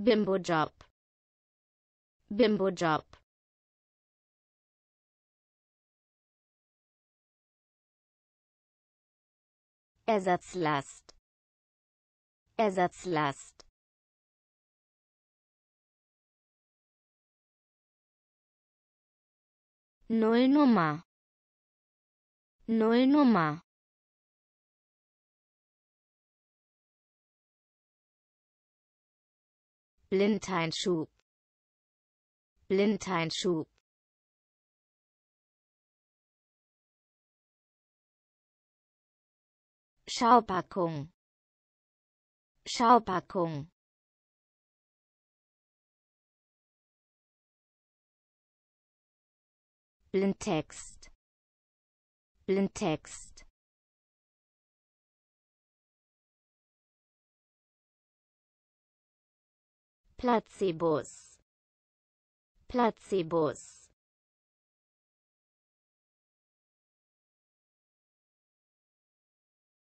Bimbo Job. Bimbo Job. Ersatzlast. Ersatzlast. Null Nummer. Null Nummer. Blindheinschub. Blindheinschub. Schaupackung Schaupackung Blindtext Blindtext Placebos Placebos